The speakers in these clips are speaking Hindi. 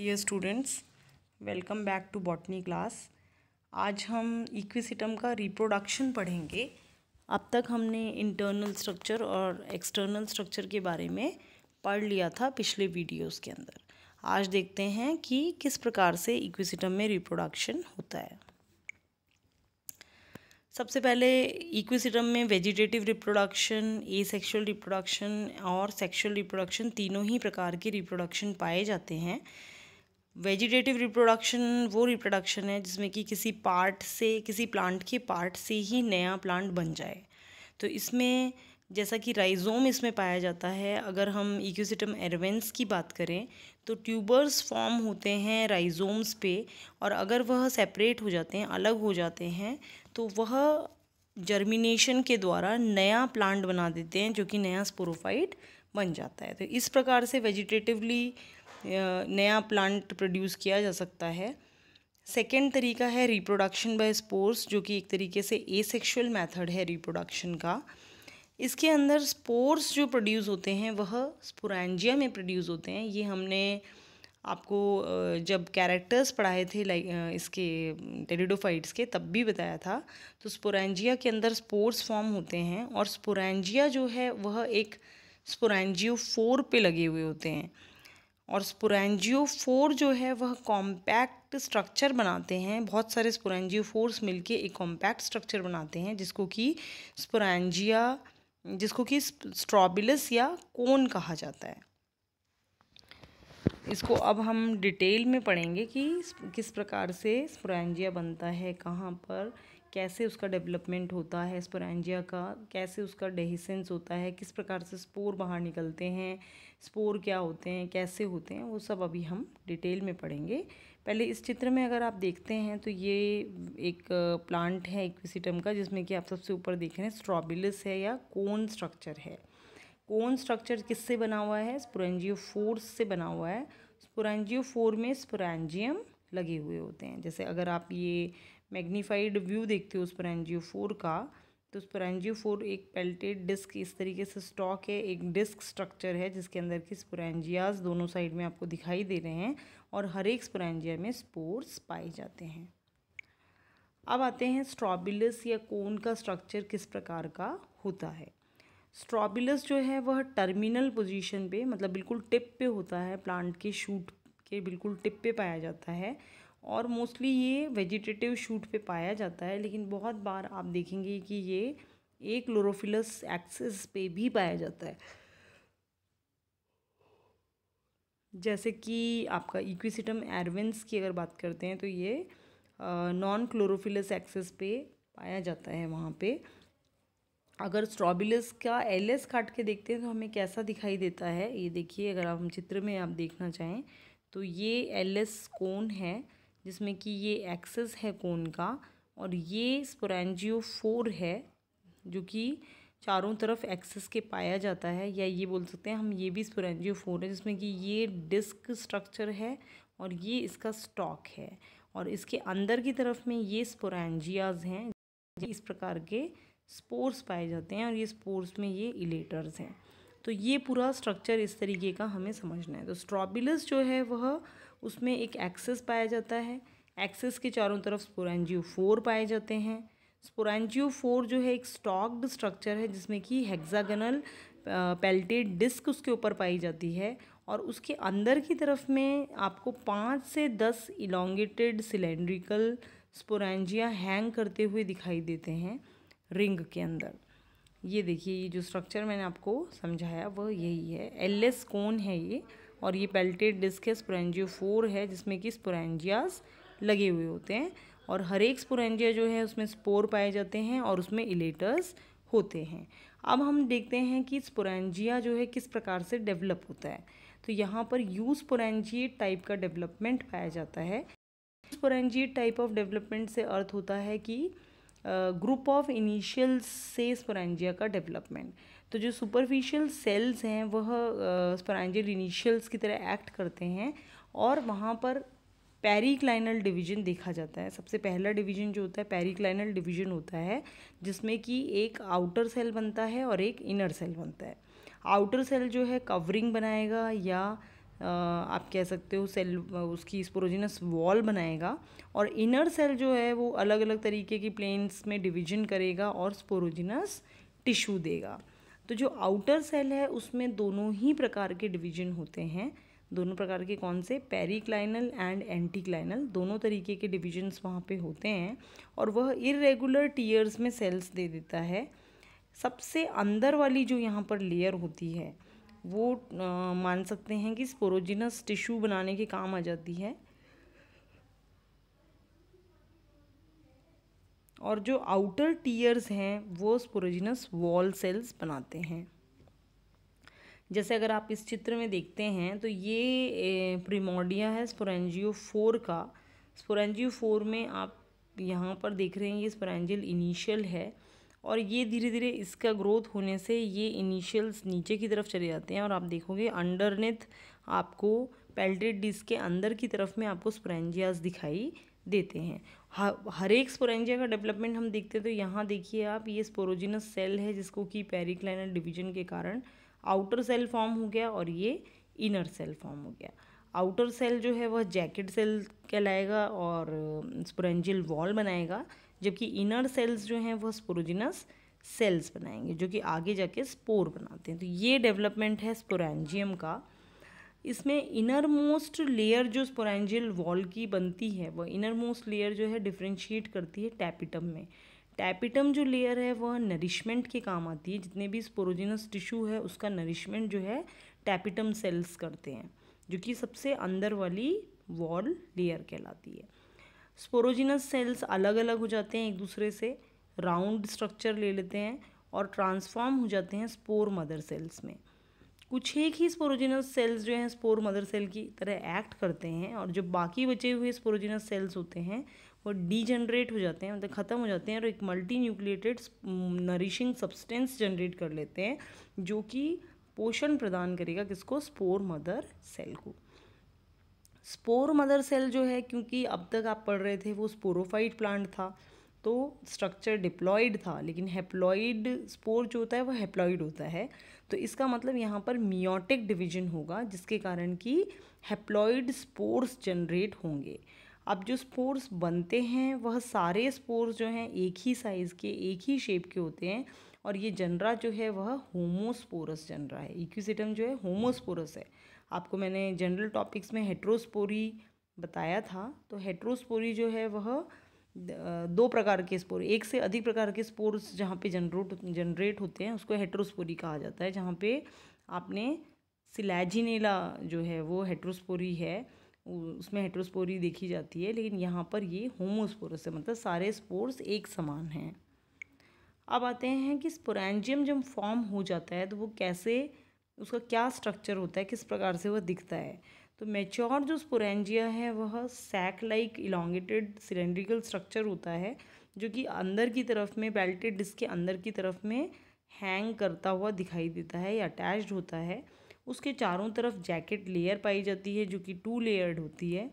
dear students welcome back to botany class आज हम इक्विसिटम का रिप्रोडक्शन पढ़ेंगे अब तक हमने इंटरनल स्ट्रक्चर और एक्सटर्नल स्ट्रक्चर के बारे में पढ़ लिया था पिछले वीडियोस के अंदर आज देखते हैं कि किस प्रकार से इक्विसिटम में रिप्रोडक्शन होता है सबसे पहले इक्विसिटम में vegetative reproduction asexual reproduction और सेक्शुअल रिप्रोडक्शन तीनों ही प्रकार के रिप्रोडक्शन पाए जाते हैं वेजिटेटिव रिप्रोडक्शन वो रिप्रोडक्शन है जिसमें कि किसी पार्ट से किसी प्लांट के पार्ट से ही नया प्लांट बन जाए तो इसमें जैसा कि राइजोम इसमें पाया जाता है अगर हम इक्यूसिटम एरवेंस की बात करें तो ट्यूबर्स फॉर्म होते हैं राइजोम्स पे और अगर वह सेपरेट हो जाते हैं अलग हो जाते हैं तो वह जर्मिनेशन के द्वारा नया प्लांट बना देते हैं जो कि नया स्पोरोफाइट बन जाता है तो इस प्रकार से वेजिटेटिवली नया प्लांट प्रोड्यूस किया जा सकता है सेकेंड तरीका है रिप्रोडक्शन बाय स्पोर्स जो कि एक तरीके से एसेक्सुअल मेथड है रिप्रोडक्शन का इसके अंदर स्पोर्स जो प्रोड्यूस होते हैं वह स्पोरेंजिया में प्रोड्यूस होते हैं ये हमने आपको जब कैरेक्टर्स पढ़ाए थे लाइक इसके टेरिडोफाइट्स के तब भी बताया था तो स्पोरेंजिया के अंदर स्पोर्स फॉर्म होते हैं और स्पोरेंजिया जो है वह एक स्पोरेंजियो फोर पे लगे हुए होते हैं और फोर जो है वह कॉम्पैक्ट स्ट्रक्चर बनाते हैं बहुत सारे फोर्स मिलके एक कॉम्पैक्ट स्ट्रक्चर बनाते हैं जिसको कि स्पोरेंजिया जिसको कि स्ट्रॉबिलस या कोन कहा जाता है इसको अब हम डिटेल में पढ़ेंगे कि किस प्रकार से स्पोरेंजिया बनता है कहाँ पर कैसे उसका डेवलपमेंट होता है स्पोरेंजिया का कैसे उसका डेहिसेंस होता है किस प्रकार से स्पोर बाहर निकलते हैं स्पोर क्या होते हैं कैसे होते हैं वो सब अभी हम डिटेल में पढ़ेंगे पहले इस चित्र में अगर आप देखते हैं तो ये एक प्लांट है इक्विसिटम का जिसमें कि आप सबसे ऊपर देख रहे हैं स्ट्रॉबिलस है या कोन स्ट्रक्चर है कोन स्ट्रक्चर किससे बना हुआ है स्पोरेंजियो फोर्स से बना हुआ है स्पोरेंजियो फोर में स्पोरेंजियम लगे हुए होते हैं जैसे अगर आप ये मैग्नीफाइड व्यू देखते हो उस पर फोर का तो उस फोर एक पेल्टेड डिस्क इस तरीके से स्टॉक है एक डिस्क स्ट्रक्चर है जिसके अंदर की स्पुरजियाज दोनों साइड में आपको दिखाई दे रहे हैं और हर एक स्पुरजिया में स्पोर्स पाए जाते हैं अब आते हैं स्ट्रॉबिलस या कोन का स्ट्रक्चर किस प्रकार का होता है स्ट्रॉबिलस जो है वह टर्मिनल पोजीशन पे मतलब बिल्कुल टिप पे होता है प्लांट के शूट के बिल्कुल टिप पे पाया जाता है और मोस्टली ये वेजिटेटिव शूट पे पाया जाता है लेकिन बहुत बार आप देखेंगे कि ये एक क्लोरोफिलस एक्सेस पे भी पाया जाता है जैसे कि आपका इक्विसिटम एरवेंस की अगर बात करते हैं तो ये नॉन क्लोरोफिलस एक्सेस पे पाया जाता है वहाँ पे अगर स्ट्रॉबिलस का एल एस काट के देखते हैं तो हमें कैसा दिखाई देता है ये देखिए अगर आप हम चित्र में आप देखना चाहें तो ये एल एस कोन है जिसमें कि ये एक्सेस है कोन का और ये स्पोरेंजियो फोर है जो कि चारों तरफ एक्सेस के पाया जाता है या ये बोल सकते हैं हम ये भी स्पोरेंजियो फोर है जिसमें कि ये डिस्क स्ट्रक्चर है और ये इसका स्टॉक है और इसके अंदर की तरफ में ये स्पोरेंजियाज हैं इस प्रकार के स्पोर्स पाए जाते हैं और ये स्पोर्स में ये इलेटर्स हैं तो ये पूरा स्ट्रक्चर इस तरीके का हमें समझना है तो स्ट्रॉबिलस जो है वह उसमें एक एक्सेस पाया जाता है एक्सेस के चारों तरफ स्पोरेंजियो फोर पाए जाते हैं स्पोरेंजियो फोर जो है एक स्टॉक्ड स्ट्रक्चर है जिसमें कि हेक्सागनल पेल्टेड डिस्क उसके ऊपर पाई जाती है और उसके अंदर की तरफ में आपको पाँच से दस इलांगेटेड सिलेंड्रिकल स्पोरेंजिया हैंग करते हुए दिखाई देते हैं रिंग के अंदर ये देखिए ये जो स्ट्रक्चर मैंने आपको समझाया वह यही है एल एस कौन है ये और ये पेल्टेड डिस्क है फोर है जिसमें कि स्पोरेंजियाज लगे हुए होते हैं और हर एक स्पोरेंजिया जो है उसमें स्पोर पाए जाते हैं और उसमें इलेटर्स होते हैं अब हम देखते हैं कि स्पोरेंजिया जो है किस प्रकार से डेवलप होता है तो यहाँ पर यू स्पोरेंजिएट टाइप का डेवलपमेंट पाया जाता है स्पोरेंजिएट टाइप ऑफ डेवलपमेंट से अर्थ होता है कि ग्रुप ऑफ इनिशियल से स्पोरेंजिया का डेवलपमेंट तो जो सुपरफिशियल सेल्स हैं वह स्पोरेंजियल इनिशियल्स की तरह एक्ट करते हैं और वहाँ पर पेरिक्लाइनल डिवीजन देखा जाता है सबसे पहला डिवीजन जो होता है पेरिक्लाइनल डिवीजन होता है जिसमें कि एक आउटर सेल बनता है और एक इनर सेल बनता है आउटर सेल जो है कवरिंग बनाएगा या आप कह सकते हो सेल उसकी स्पोरोजिनस वॉल बनाएगा और इनर सेल जो है वो अलग अलग तरीके की प्लेन्स में डिवीजन करेगा और स्पोरोजिनस टिश्यू देगा तो जो आउटर सेल है उसमें दोनों ही प्रकार के डिवीजन होते हैं दोनों प्रकार के कौन से पेरीक्लाइनल एंड एंटीक्लाइनल दोनों तरीके के डिविजन्स वहाँ पे होते हैं और वह इरेगुलर टीयर्स में सेल्स दे देता है सबसे अंदर वाली जो यहाँ पर लेयर होती है वो आ, मान सकते हैं कि स्पोरोजिनस टिश्यू बनाने के काम आ जाती है और जो आउटर टीयर्स हैं वो स्पोरोजिनस वॉल सेल्स बनाते हैं जैसे अगर आप इस चित्र में देखते हैं तो ये प्रिमोडिया है स्पोरेंजियो फोर का स्पोरेंजियो फोर में आप यहाँ पर देख रहे हैं ये स्पोरेंजियल इनिशियल है और ये धीरे धीरे इसका ग्रोथ होने से ये इनिशियल्स नीचे की तरफ चले जाते हैं और आप देखोगे अंडरनेथ आपको पेल्ट्रेड डिस्क के अंदर की तरफ में आपको स्प्रेंजियाज दिखाई देते हैं हर एक स्पोरेंजिया का डेवलपमेंट हम देखते हैं तो यहाँ देखिए आप ये स्पोरोजिनस सेल है जिसको कि पेरिक्लाइनल डिवीजन के कारण आउटर सेल फॉर्म हो गया और ये इनर सेल फॉर्म हो गया आउटर सेल जो है वह जैकेट सेल कहलाएगा और स्पोरेंजियल वॉल बनाएगा जबकि इनर सेल्स जो हैं वह स्पोरोजिनस सेल्स बनाएंगे जो कि आगे जाके स्पोर बनाते हैं तो ये डेवलपमेंट है स्पोरेंजियम का इसमें इनर मोस्ट लेयर जो स्पोरेंजियल वॉल की बनती है वह इनर मोस्ट लेयर जो है डिफ्रेंशिएट करती है टैपिटम में टैपिटम जो लेयर है वह नरिशमेंट के काम आती है जितने भी स्पोरोजिनस टिश्यू है उसका नरिशमेंट जो है टैपिटम सेल्स करते हैं जो कि सबसे अंदर वाली वॉल लेयर कहलाती है स्पोरोजिनस सेल्स अलग अलग हो जाते हैं एक दूसरे से राउंड स्ट्रक्चर ले लेते हैं और ट्रांसफॉर्म हो जाते हैं स्पोर मदर सेल्स में कुछ एक ही स्पोरोजिनस सेल्स जो हैं स्पोर मदर सेल की तरह एक्ट करते हैं और जो बाकी बचे हुए स्पोरोजिनस सेल्स होते हैं वो डीजनरेट हो जाते हैं मतलब ख़त्म हो जाते हैं और एक multinucleated nourishing substance generate कर लेते हैं जो कि पोषण प्रदान करेगा किसको स्पोर मदर सेल को स्पोर मदर सेल जो है क्योंकि अब तक आप पढ़ रहे थे वो स्पोरोफाइट प्लांट था तो स्ट्रक्चर डिप्लॉयड था लेकिन हेप्लॉइड स्पोर जो होता है वह हेप्लॉइड होता है तो इसका मतलब यहाँ पर मियोटिक डिवीजन होगा जिसके कारण कि हेप्लॉइड स्पोर्स जनरेट होंगे अब जो स्पोर्स बनते हैं वह सारे स्पोर्स जो हैं एक ही साइज़ के एक ही शेप के होते हैं और ये जनरा जो है वह होमोस्पोरस जनरा है इक्यूसिटम जो है होमोस्पोरस है आपको मैंने जनरल टॉपिक्स में हेट्रोस्पोरी बताया था तो हेट्रोस्पोरी जो है वह दो प्रकार के स्पोर एक से अधिक प्रकार के स्पोर्स जहाँ पे जनरेट जनरेट होते हैं उसको हेट्रोस्पोरी कहा जाता है जहाँ पे आपने सिलैजिनेला जो है वो हेट्रोस्पोरी है उसमें हेट्रोस्पोरी देखी जाती है लेकिन यहाँ पर ये होमोस्पोरस है मतलब सारे स्पोर्स एक समान हैं अब आते हैं कि स्पोरेंजियम जब फॉर्म हो जाता है तो वो कैसे उसका क्या स्ट्रक्चर होता है किस प्रकार से वह दिखता है तो मेच्योर जो स्पोरेंजिया है वह sac like elongated cylindrical structure होता है जो कि अंदर की तरफ में बेल्टेड डिस्क के अंदर की तरफ में हैंग करता हुआ दिखाई देता है या अटैच्ड होता है उसके चारों तरफ जैकेट लेयर पाई जाती है जो कि टू लेयर्ड होती है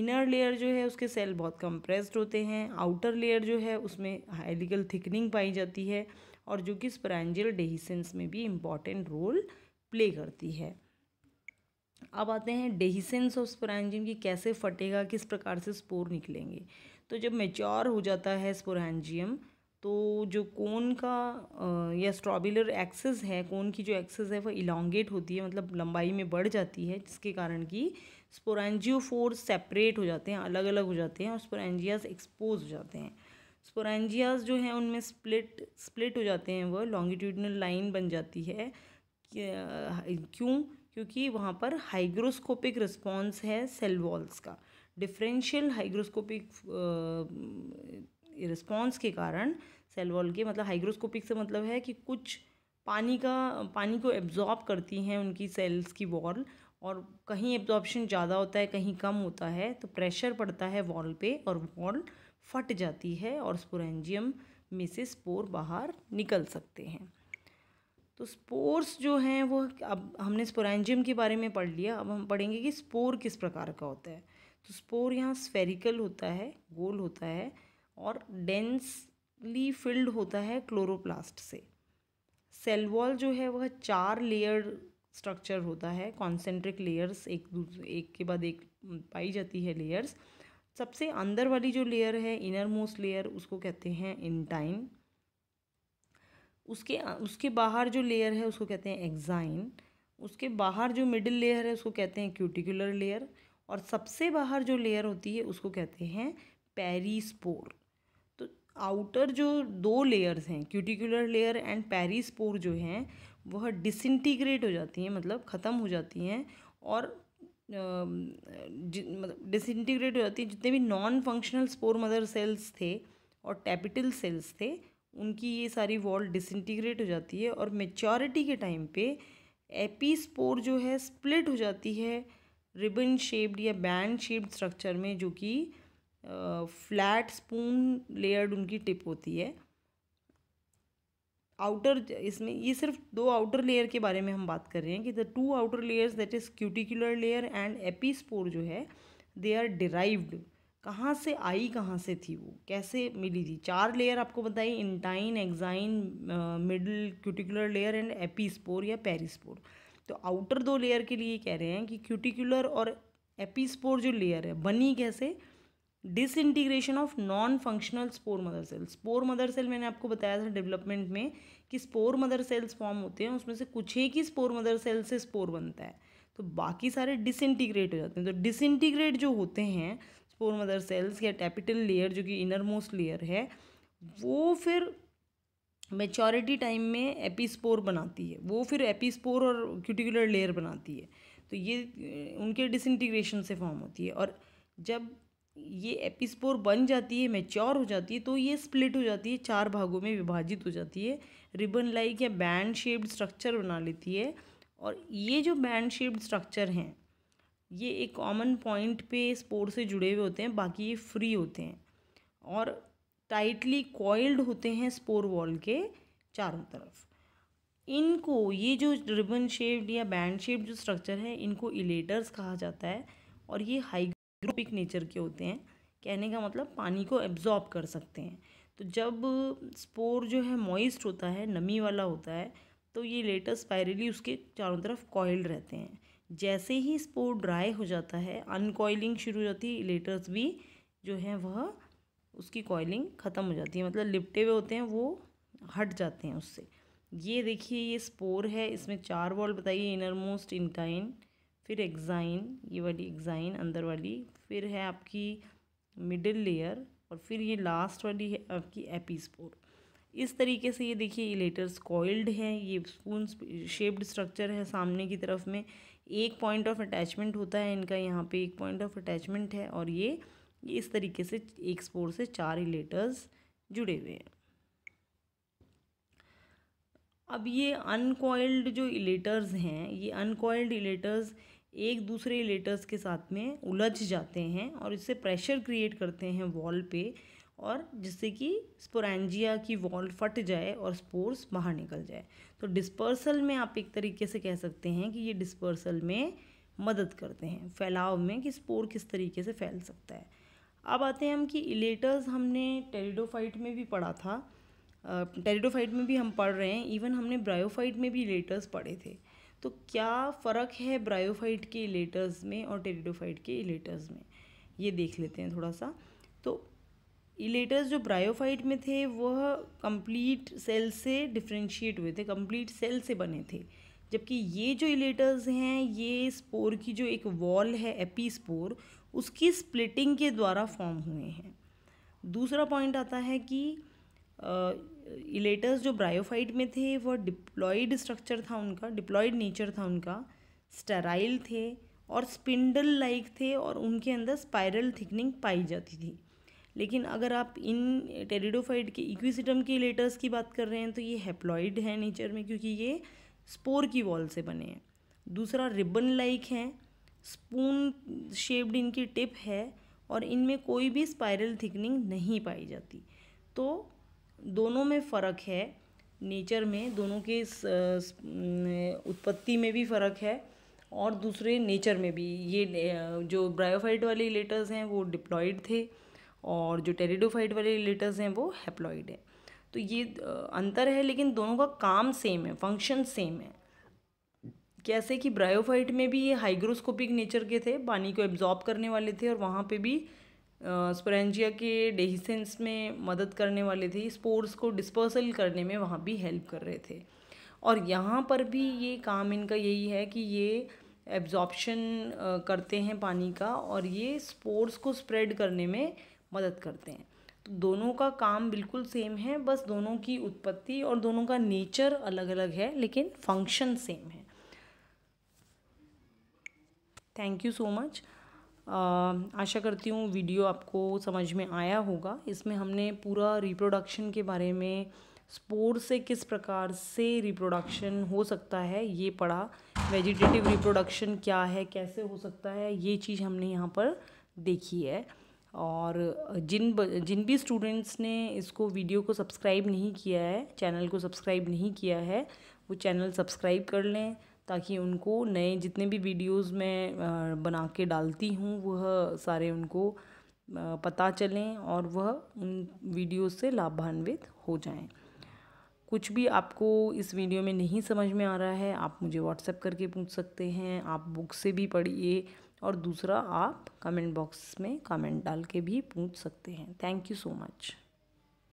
इनर लेयर जो है उसके सेल बहुत कंप्रेस्ड होते हैं आउटर लेयर जो है उसमें हेलिकल थिकनिंग पाई जाती है और जो कि स्परेंजियल डेहिसेंस में भी इम्पॉर्टेंट रोल प्ले करती है अब आते हैं डेहिसेंस ऑफ स्परेंजियम की कैसे फटेगा किस प्रकार से स्पोर निकलेंगे तो जब मेच्योर हो जाता है स्पोरेंजियम तो जो कोन का या स्ट्रॉबिलर एक्सेस है कोन की जो एक्सेस है वह इलांगेट होती है मतलब लंबाई में बढ़ जाती है जिसके कारण कि स्पोरेंजियोफोर सेपरेट हो जाते हैं अलग अलग हो जाते हैं और स्पोरेंजियाज एक्सपोज हो जाते हैं स्पोरेंजियाज जो हैं उनमें स्प्लिट स्प्लिट हो जाते हैं वह लॉन्गिट्यूडनल लाइन बन जाती है क्यों क्योंकि वहाँ पर हाइग्रोस्कोपिक रिस्पॉन्स है सेल वॉल्स का डिफरेंशियल हाइग्रोस्कोपिक रिस्पॉन्स के कारण सेल वॉल के मतलब हाइग्रोस्कोपिक से मतलब है कि कुछ पानी का पानी को एब्जॉर्ब करती हैं उनकी सेल्स की वॉल और कहीं एब्जॉर्बशन ज़्यादा होता है कहीं कम होता है तो प्रेशर पड़ता है वॉल पे और वॉल फट जाती है और स्पोरेंजियम में से स्पोर बाहर निकल सकते हैं तो स्पोर्स जो हैं वो अब हमने स्पोरेंजियम के बारे में पढ़ लिया अब हम पढ़ेंगे कि स्पोर किस प्रकार का होता है तो स्पोर यहाँ स्फेरिकल होता है गोल होता है और डेंसली फिल्ड होता है क्लोरोप्लास्ट से सेल वॉल जो है वह चार लेयर स्ट्रक्चर होता है कॉन्सेंट्रिक लेयर्स एक दूसरे एक के बाद एक पाई जाती है लेयर्स सबसे अंदर वाली जो लेयर है इनर मोस्ट लेयर उसको कहते हैं इंटाइन उसके उसके बाहर जो लेयर है उसको कहते हैं एग्जाइन उसके बाहर जो मिडिल लेयर है उसको कहते हैं क्यूटिकुलर लेयर और सबसे बाहर जो लेयर होती है उसको कहते हैं पेरीस्पोर तो आउटर जो दो लेयर्स हैं क्यूटिकुलर लेयर एंड पेरीस्पोर जो हैं वह डिसइंटीग्रेट हो जाती हैं मतलब ख़त्म हो जाती हैं और मतलब डिसइंटीग्रेट हो जाती है जितने भी non functional spore mother cells थे और टैपिटल सेल्स थे उनकी ये सारी वॉल डिसइंटीग्रेट हो जाती है और मेचोरिटी के टाइम पे एपी स्पोर जो है स्प्लिट हो जाती है रिबन शेप्ड या बैंड शेप्ड स्ट्रक्चर में जो कि फ्लैट स्पून लेयर्ड उनकी टिप होती है आउटर इसमें ये सिर्फ दो आउटर लेयर के बारे में हम बात कर रहे हैं कि the two outer layers that is cuticular layer and epispore जो है दे आर डिराइव्ड कहाँ से आई कहाँ से थी वो कैसे मिली थी चार लेयर आपको बताई intine exine middle cuticular layer and epispore या पेरिस्पोर तो आउटर दो लेयर के लिए कह रहे हैं कि क्यूटिकुलर और एपीस्पोर जो लेयर है बनी कैसे disintegration of non functional spore mother cell spore mother cell मैंने आपको बताया था डेवलपमेंट में कि स्पोर मदर सेल्स फॉर्म होते हैं उसमें से कुछ एक ही स्पोर मदर सेल से स्पोर बनता है तो बाकी सारे डिसइंटीग्रेट हो जाते हैं तो डिसइंटीग्रेट जो होते हैं स्पोर मदर सेल्स या टैपिटल लेयर जो कि इनर मोस्ट लेयर है वो फिर मेचोरिटी टाइम में एपिस्पोर बनाती है वो फिर एपिस्पोर और क्यूटिकुलर लेयर बनाती है तो ये उनके डिसइंटीग्रेशन से फॉर्म होती है और जब ये एपिस्पोर बन जाती है मेच्योर हो जाती है तो ये स्प्लिट हो जाती है चार भागों में विभाजित हो जाती है रिबन लाइक या बैंड शेप्ड स्ट्रक्चर बना लेती है और ये जो बैंड शेप्ड स्ट्रक्चर हैं ये एक कॉमन पॉइंट पे स्पोर से जुड़े हुए होते हैं बाकी ये फ्री होते हैं और टाइटली कॉइल्ड होते हैं स्पोर वॉल के चारों तरफ इनको ये जो रिबन शेप्ड या बैंड शेप्ड जो स्ट्रक्चर है इनको इलेटर्स कहा जाता है और ये हाई ग्रुपिक नेचर के होते हैं कहने का मतलब पानी को एब्जॉर्ब कर सकते हैं तो जब स्पोर जो है मॉइस्ट होता है नमी वाला होता है तो ये लेटर स्पायरली उसके चारों तरफ कॉइल्ड रहते हैं जैसे ही स्पोर ड्राई हो जाता है अनकॉइलिंग शुरू हो जाती है लेटर्स भी जो है वह उसकी कॉइलिंग ख़त्म हो जाती है मतलब लिपटे हुए होते हैं वो हट जाते हैं उससे ये देखिए ये स्पोर है इसमें चार बॉल बताइए इनर मोस्ट इनकाइन फिर एग्ज़ाइन ये वाली एग्ज़ाइन अंदर वाली फिर है आपकी मिडिल लेयर और फिर ये लास्ट वाली है आपकी स्पोर इस तरीके से ये देखिए ये लेटर्स कॉइल्ड हैं ये स्पून शेप्ड स्ट्रक्चर है सामने की तरफ में एक पॉइंट ऑफ अटैचमेंट होता है इनका यहाँ पे एक पॉइंट ऑफ अटैचमेंट है और ये, ये इस तरीके से एक स्पोर से चार ही लेटर्स जुड़े हुए हैं अब ये अनकॉइल्ड जो इलेटर्स हैं ये अनकॉइल्ड इलेटर्स एक दूसरे लेटर्स के साथ में उलझ जाते हैं और इससे प्रेशर क्रिएट करते हैं वॉल पे और जिससे कि स्पोरेंजिया की वॉल फट जाए और स्पोर्स बाहर निकल जाए तो डिस्पर्सल में आप एक तरीके से कह सकते हैं कि ये डिस्पर्सल में मदद करते हैं फैलाव में कि स्पोर किस तरीके से फैल सकता है अब आते हैं हम कि इलेटर्स हमने टेरिडोफाइट में भी पढ़ा था टेरिडोफाइट में भी हम पढ़ रहे हैं इवन हमने ब्रायोफाइट में भी इलेटर्स पढ़े थे तो क्या फ़र्क है ब्रायोफाइट के इलेटर्स में और टेरिडोफाइट के इलेटर्स में ये देख लेते हैं थोड़ा सा तो इलेटर्स जो ब्रायोफाइट में थे वह कंप्लीट सेल से डिफ्रेंशिएट हुए थे कंप्लीट सेल से बने थे जबकि ये जो इलेटर्स हैं ये स्पोर की जो एक वॉल है एपी स्पोर उसकी स्प्लिटिंग के द्वारा फॉर्म हुए हैं दूसरा पॉइंट आता है कि इलेटर्स जो ब्रायोफाइट में थे वह डिप्लॉयड स्ट्रक्चर था उनका डिप्लॉइड नेचर था उनका स्टेराइल थे और स्पिंडल लाइक थे और उनके अंदर स्पायरल थिकनिंग पाई जाती थी लेकिन अगर आप इन टेरिडोफाइट के इक्विसिटम के लेटर्स की बात कर रहे हैं तो ये हेप्लॉइड है नेचर में क्योंकि ये स्पोर की वॉल से बने हैं दूसरा रिबन लाइक हैं स्पून शेप्ड इनकी टिप है और इनमें कोई भी स्पायरल थिकनिंग नहीं पाई जाती तो दोनों में फ़र्क है नेचर में दोनों के उत्पत्ति में भी फ़र्क है और दूसरे नेचर में भी ये जो ब्रायोफाइट वाले लेटर्स हैं वो डिप्लॉइड थे और जो टेरिडोफाइट वाले लेटर्स हैं वो हैप्लॉइड है तो ये अंतर है लेकिन दोनों का काम सेम है फंक्शन सेम है कैसे कि ब्रायोफाइट में भी ये हाइग्रोस्कोपिक नेचर के थे पानी को एब्जॉर्ब करने वाले थे और वहाँ पे भी स्पोरेंजिया के डेहिसेंस में मदद करने वाले थे स्पोर्स को डिस्पर्सल करने में वहाँ भी हेल्प कर रहे थे और यहाँ पर भी ये काम इनका यही है कि ये एब्जॉर्प्शन करते हैं पानी का और ये स्पोर्स को स्प्रेड करने में मदद करते हैं तो दोनों का काम बिल्कुल सेम है बस दोनों की उत्पत्ति और दोनों का नेचर अलग अलग है लेकिन फंक्शन सेम है थैंक यू सो मच आशा करती हूँ वीडियो आपको समझ में आया होगा इसमें हमने पूरा रिप्रोडक्शन के बारे में स्पोर से किस प्रकार से रिप्रोडक्शन हो सकता है ये पढ़ा वेजिटेटिव रिप्रोडक्शन क्या है कैसे हो सकता है ये चीज़ हमने यहाँ पर देखी है और जिन जिन भी स्टूडेंट्स ने इसको वीडियो को सब्सक्राइब नहीं किया है चैनल को सब्सक्राइब नहीं किया है वो चैनल सब्सक्राइब कर लें ताकि उनको नए जितने भी वीडियोस मैं बना के डालती हूँ वह सारे उनको पता चलें और वह उन वीडियोस से लाभान्वित हो जाएं कुछ भी आपको इस वीडियो में नहीं समझ में आ रहा है आप मुझे व्हाट्सएप करके पूछ सकते हैं आप बुक से भी पढ़िए और दूसरा आप कमेंट बॉक्स में कमेंट डाल के भी पूछ सकते हैं थैंक यू सो मच